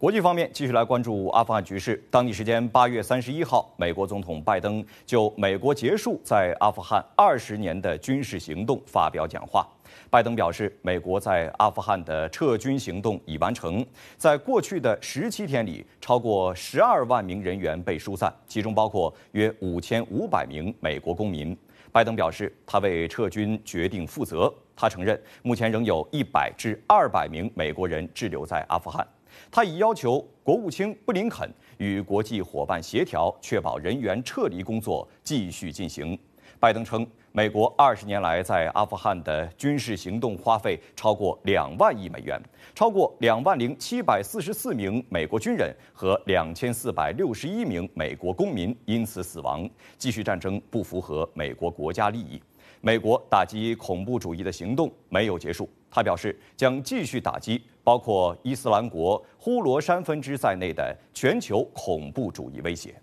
国际方面继续来关注阿富汗局势。当地时间八月三十一号，美国总统拜登就美国结束在阿富汗二十年的军事行动发表讲话。拜登表示，美国在阿富汗的撤军行动已完成。在过去的十七天里，超过十二万名人员被疏散，其中包括约五千五百名美国公民。拜登表示，他为撤军决定负责。他承认，目前仍有一百至二百名美国人滞留在阿富汗。他已要求国务卿布林肯与国际伙伴协调，确保人员撤离工作继续进行。拜登称，美国二十年来在阿富汗的军事行动花费超过两万亿美元，超过两万零七百四十四名美国军人和两千四百六十一名美国公民因此死亡。继续战争不符合美国国家利益。美国打击恐怖主义的行动没有结束，他表示将继续打击包括伊斯兰国、呼罗珊分支在内的全球恐怖主义威胁。